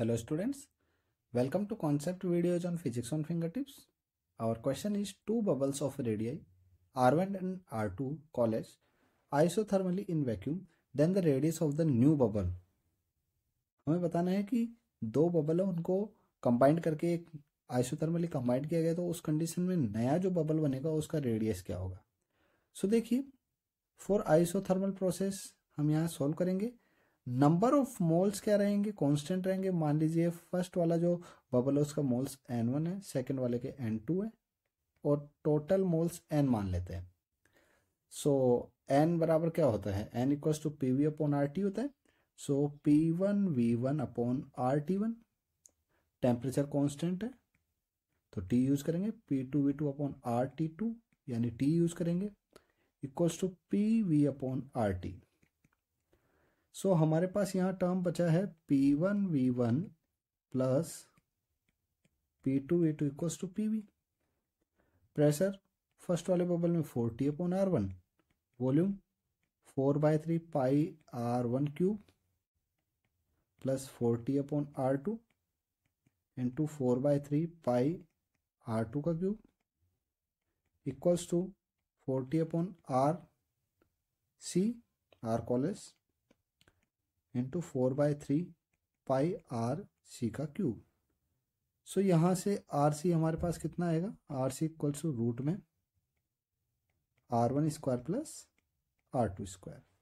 Hello students, welcome to concept videos on physics on fingertips. Our question is two bubbles of radii R1 and R2 college isothermally in vacuum then the radius of the new bubble. हमें बताना है कि दो bubble है उनको combined करके एक isothermally combined किया गया तो उस कंडीशन में नया जो बबल बनेगा उसका रेडियस क्या होगा सो so, देखिए फॉर आइसोथर्मल प्रोसेस हम यहाँ सॉल्व करेंगे नंबर ऑफ मोल्स क्या रहेंगे कांस्टेंट रहेंगे मान लीजिए फर्स्ट वाला जो बबल है उसका मोल्स एन वन है सेकंड वाले के एन टू है और टोटल मोल्स एन मान लेते हैं सो एन बराबर क्या होता है N equals to P V upon R T होता है so P one V one upon R T one temperature constant है तो टी यूज करेंगे P two V two upon R T two यानी टी यूज करेंगे equals to P V upon R T so so, हमारे पास यहाँ term बचा है P one V one plus P two V two equals to P we pressure first वाले bubble में four T upon R one volume four by three pi R one cube plus four T upon R two into four by three pi R two का cube equals to four T upon R C R college into four by three pi R C का cube सो so, यहाँ से R C हमारे पास कितना आएगा R C equals to root में R one square plus R two square